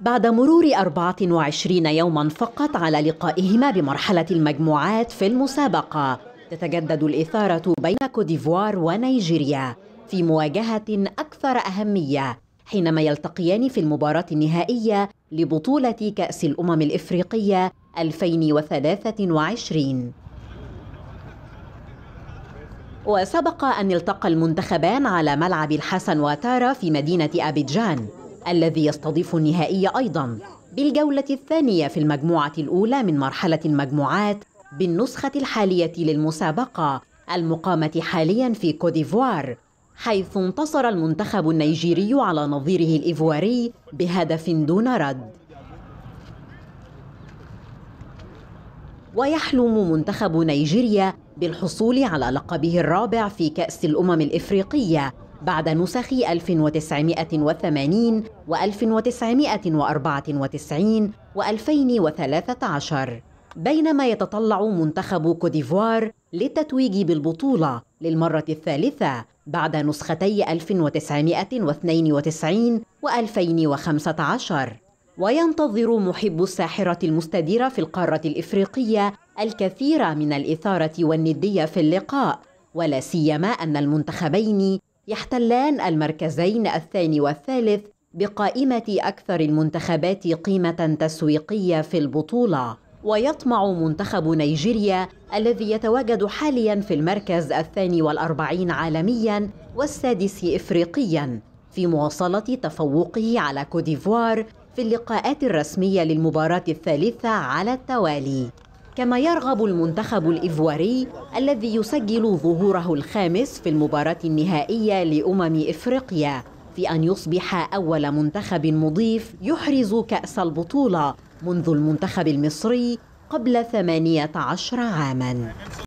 بعد مرور 24 يوما فقط على لقائهما بمرحلة المجموعات في المسابقة تتجدد الإثارة بين كوديفوار ونيجيريا في مواجهة أكثر أهمية حينما يلتقيان في المباراة النهائية لبطولة كأس الأمم الإفريقية 2023 وسبق أن التقى المنتخبان على ملعب الحسن واتارا في مدينة أبيجان الذي يستضيف النهائي أيضا بالجولة الثانية في المجموعة الأولى من مرحلة المجموعات بالنسخة الحالية للمسابقة المقامة حاليا في كوديفوار حيث انتصر المنتخب النيجيري على نظيره الإيفواري بهدف دون رد ويحلم منتخب نيجيريا بالحصول على لقبه الرابع في كأس الأمم الإفريقية بعد نسخ 1980 و 1994 و 2013 بينما يتطلع منتخب كوديفوار للتتويج بالبطولة للمرة الثالثة بعد نسختي 1992 و 2015 وينتظر محب الساحرة المستديرة في القارة الإفريقية الكثير من الإثارة والندية في اللقاء ولا سيما أن المنتخبين يحتلان المركزين الثاني والثالث بقائمة أكثر المنتخبات قيمة تسويقية في البطولة ويطمع منتخب نيجيريا الذي يتواجد حاليا في المركز الثاني والأربعين عالميا والسادس إفريقيا في مواصلة تفوقه على كوديفوار في اللقاءات الرسمية للمباراة الثالثة على التوالي كما يرغب المنتخب الإيفواري الذي يسجل ظهوره الخامس في المباراة النهائية لأمم إفريقيا في أن يصبح أول منتخب مضيف يحرز كأس البطولة منذ المنتخب المصري قبل 18 عاماً